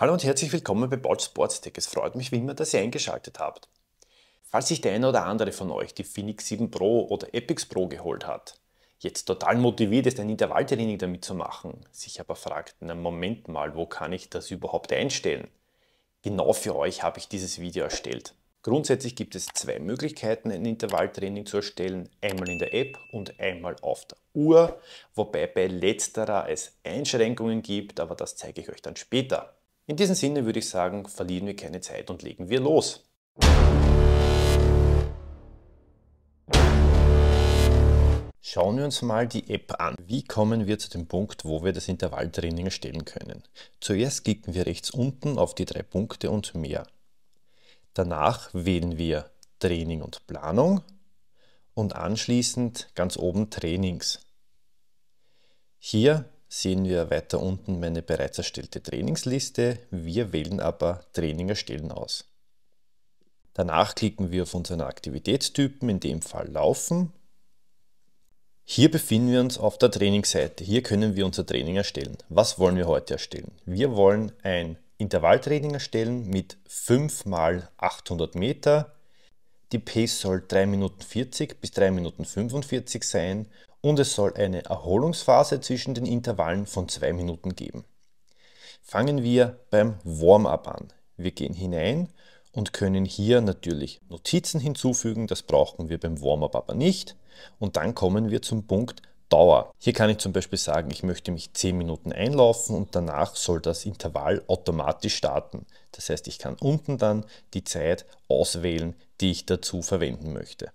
Hallo und herzlich willkommen bei Couch Sports Tech. Es freut mich wie immer, dass ihr eingeschaltet habt. Falls sich der eine oder andere von euch die Phoenix 7 Pro oder Epix Pro geholt hat, jetzt total motiviert ist, ein Intervalltraining damit zu machen, sich aber fragt, na Moment mal, wo kann ich das überhaupt einstellen? Genau für euch habe ich dieses Video erstellt. Grundsätzlich gibt es zwei Möglichkeiten, ein Intervalltraining zu erstellen, einmal in der App und einmal auf der Uhr, wobei bei letzterer es Einschränkungen gibt, aber das zeige ich euch dann später. In diesem Sinne würde ich sagen, verlieren wir keine Zeit und legen wir los. Schauen wir uns mal die App an. Wie kommen wir zu dem Punkt, wo wir das Intervalltraining erstellen können? Zuerst klicken wir rechts unten auf die drei Punkte und mehr. Danach wählen wir Training und Planung und anschließend ganz oben Trainings. Hier sehen wir weiter unten meine bereits erstellte Trainingsliste. Wir wählen aber Training erstellen aus. Danach klicken wir auf unseren Aktivitätstypen, in dem Fall Laufen. Hier befinden wir uns auf der Trainingsseite. Hier können wir unser Training erstellen. Was wollen wir heute erstellen? Wir wollen ein Intervalltraining erstellen mit 5 x 800 Meter. Die Pace soll 3 Minuten 40 bis 3 Minuten 45 sein und es soll eine Erholungsphase zwischen den Intervallen von zwei Minuten geben. Fangen wir beim Warm-up an. Wir gehen hinein und können hier natürlich Notizen hinzufügen, das brauchen wir beim Warm-up aber nicht. Und dann kommen wir zum Punkt Dauer. Hier kann ich zum Beispiel sagen, ich möchte mich 10 Minuten einlaufen und danach soll das Intervall automatisch starten. Das heißt, ich kann unten dann die Zeit auswählen, die ich dazu verwenden möchte.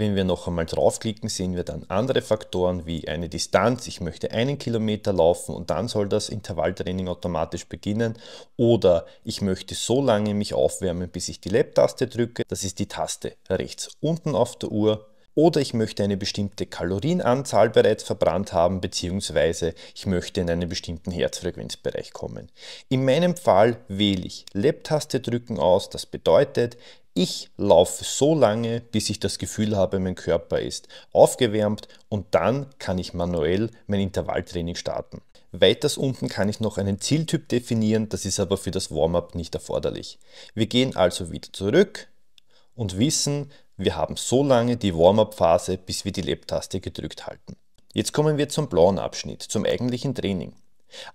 Wenn wir noch einmal draufklicken, sehen wir dann andere Faktoren wie eine Distanz. Ich möchte einen Kilometer laufen und dann soll das Intervalltraining automatisch beginnen. Oder ich möchte so lange mich aufwärmen, bis ich die Lab-Taste drücke. Das ist die Taste rechts unten auf der Uhr oder ich möchte eine bestimmte Kalorienanzahl bereits verbrannt haben, beziehungsweise ich möchte in einen bestimmten Herzfrequenzbereich kommen. In meinem Fall wähle ich Lab-Taste drücken aus, das bedeutet, ich laufe so lange, bis ich das Gefühl habe, mein Körper ist aufgewärmt und dann kann ich manuell mein Intervalltraining starten. Weiters unten kann ich noch einen Zieltyp definieren, das ist aber für das Warm-up nicht erforderlich. Wir gehen also wieder zurück und wissen, wir haben so lange die Warm-up-Phase, bis wir die Lab-Taste gedrückt halten. Jetzt kommen wir zum blauen Abschnitt, zum eigentlichen Training.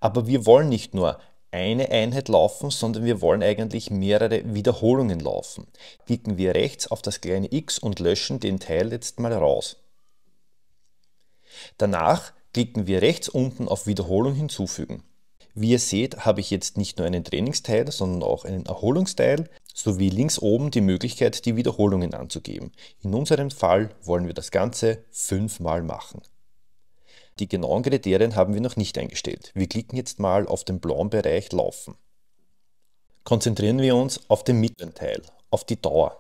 Aber wir wollen nicht nur eine Einheit laufen, sondern wir wollen eigentlich mehrere Wiederholungen laufen. Klicken wir rechts auf das kleine x und löschen den Teil jetzt mal raus. Danach klicken wir rechts unten auf Wiederholung hinzufügen. Wie ihr seht, habe ich jetzt nicht nur einen Trainingsteil, sondern auch einen Erholungsteil sowie links oben die Möglichkeit, die Wiederholungen anzugeben. In unserem Fall wollen wir das Ganze fünfmal machen. Die genauen Kriterien haben wir noch nicht eingestellt. Wir klicken jetzt mal auf den blauen Bereich Laufen. Konzentrieren wir uns auf den mittleren Teil, auf die Dauer.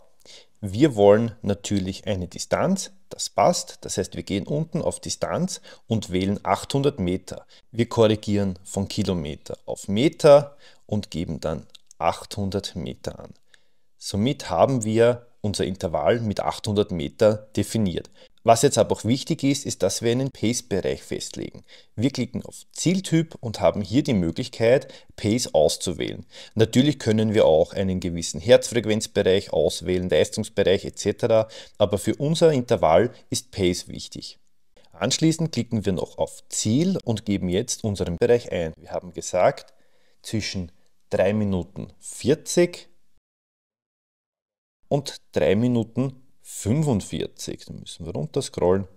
Wir wollen natürlich eine Distanz, das passt. Das heißt, wir gehen unten auf Distanz und wählen 800 Meter. Wir korrigieren von Kilometer auf Meter und geben dann 800 Meter an. Somit haben wir unser Intervall mit 800 Meter definiert. Was jetzt aber auch wichtig ist, ist, dass wir einen Pace-Bereich festlegen. Wir klicken auf Zieltyp und haben hier die Möglichkeit, Pace auszuwählen. Natürlich können wir auch einen gewissen Herzfrequenzbereich auswählen, Leistungsbereich etc., aber für unser Intervall ist Pace wichtig. Anschließend klicken wir noch auf Ziel und geben jetzt unseren Bereich ein. Wir haben gesagt, zwischen 3 Minuten 40 und 3 Minuten 45. Dann müssen wir runter scrollen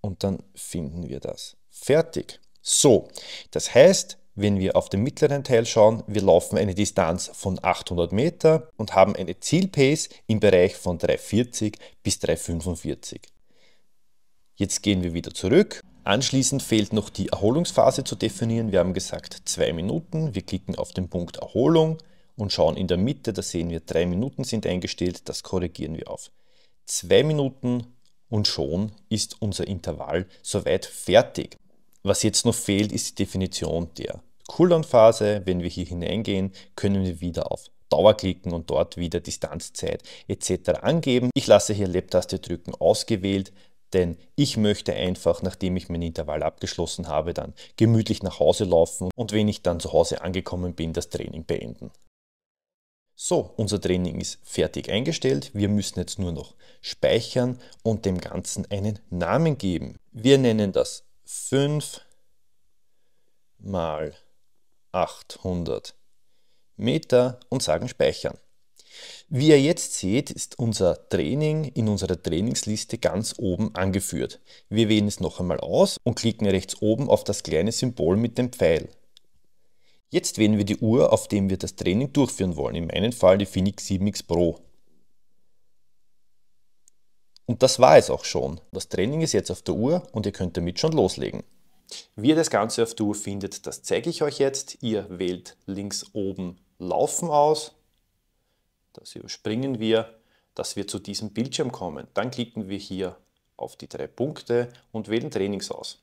und dann finden wir das. Fertig. So, das heißt, wenn wir auf den mittleren Teil schauen, wir laufen eine Distanz von 800 Meter und haben eine Zielpace im Bereich von 340 bis 345. Jetzt gehen wir wieder zurück. Anschließend fehlt noch die Erholungsphase zu definieren. Wir haben gesagt 2 Minuten. Wir klicken auf den Punkt Erholung und schauen in der Mitte, da sehen wir 3 Minuten sind eingestellt. Das korrigieren wir auf Zwei Minuten und schon ist unser Intervall soweit fertig. Was jetzt noch fehlt, ist die Definition der Cooldown-Phase. Wenn wir hier hineingehen, können wir wieder auf Dauer klicken und dort wieder Distanzzeit etc. angeben. Ich lasse hier Lab-Taste drücken ausgewählt, denn ich möchte einfach, nachdem ich mein Intervall abgeschlossen habe, dann gemütlich nach Hause laufen und wenn ich dann zu Hause angekommen bin, das Training beenden. So, unser Training ist fertig eingestellt. Wir müssen jetzt nur noch speichern und dem Ganzen einen Namen geben. Wir nennen das 5 mal 800 Meter und sagen speichern. Wie ihr jetzt seht, ist unser Training in unserer Trainingsliste ganz oben angeführt. Wir wählen es noch einmal aus und klicken rechts oben auf das kleine Symbol mit dem Pfeil. Jetzt wählen wir die Uhr, auf dem wir das Training durchführen wollen, in meinem Fall die Phoenix 7X Pro. Und das war es auch schon. Das Training ist jetzt auf der Uhr und ihr könnt damit schon loslegen. Wie ihr das Ganze auf der Uhr findet, das zeige ich euch jetzt. Ihr wählt links oben Laufen aus. Das überspringen wir, dass wir zu diesem Bildschirm kommen. Dann klicken wir hier auf die drei Punkte und wählen Trainings aus.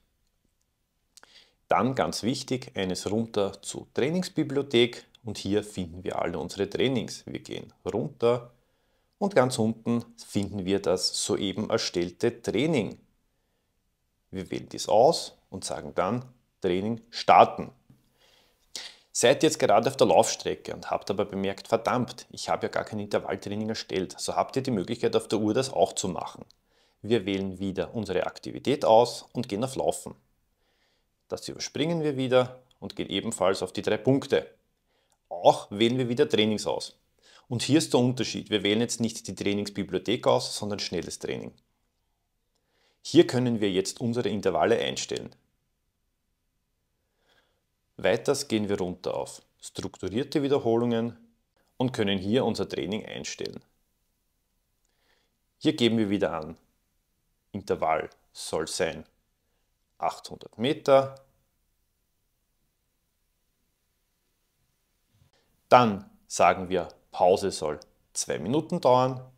Dann ganz wichtig, eines runter zur Trainingsbibliothek und hier finden wir alle unsere Trainings. Wir gehen runter und ganz unten finden wir das soeben erstellte Training. Wir wählen dies aus und sagen dann Training starten. Seid jetzt gerade auf der Laufstrecke und habt aber bemerkt, verdammt, ich habe ja gar kein Intervalltraining erstellt, so habt ihr die Möglichkeit auf der Uhr das auch zu machen. Wir wählen wieder unsere Aktivität aus und gehen auf Laufen. Das überspringen wir wieder und gehen ebenfalls auf die drei Punkte. Auch wählen wir wieder Trainings aus. Und hier ist der Unterschied. Wir wählen jetzt nicht die Trainingsbibliothek aus, sondern schnelles Training. Hier können wir jetzt unsere Intervalle einstellen. Weiters gehen wir runter auf strukturierte Wiederholungen und können hier unser Training einstellen. Hier geben wir wieder an. Intervall soll sein 800 Meter. Dann sagen wir, Pause soll 2 Minuten dauern.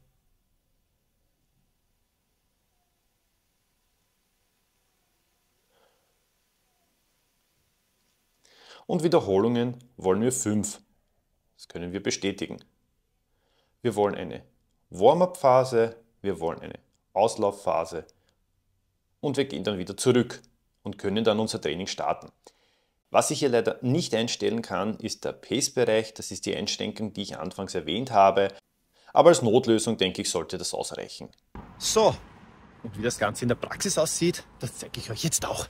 Und Wiederholungen wollen wir 5. Das können wir bestätigen. Wir wollen eine Warm-up-Phase, wir wollen eine Auslaufphase und wir gehen dann wieder zurück und können dann unser Training starten. Was ich hier leider nicht einstellen kann, ist der Pace-Bereich. Das ist die Einschränkung, die ich anfangs erwähnt habe. Aber als Notlösung, denke ich, sollte das ausreichen. So, und wie das Ganze in der Praxis aussieht, das zeige ich euch jetzt auch.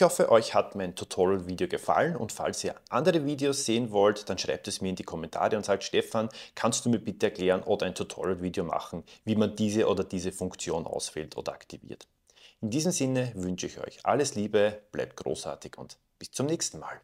Ich hoffe, euch hat mein Tutorial-Video gefallen und falls ihr andere Videos sehen wollt, dann schreibt es mir in die Kommentare und sagt, Stefan, kannst du mir bitte erklären oder ein Tutorial-Video machen, wie man diese oder diese Funktion auswählt oder aktiviert. In diesem Sinne wünsche ich euch alles Liebe, bleibt großartig und bis zum nächsten Mal.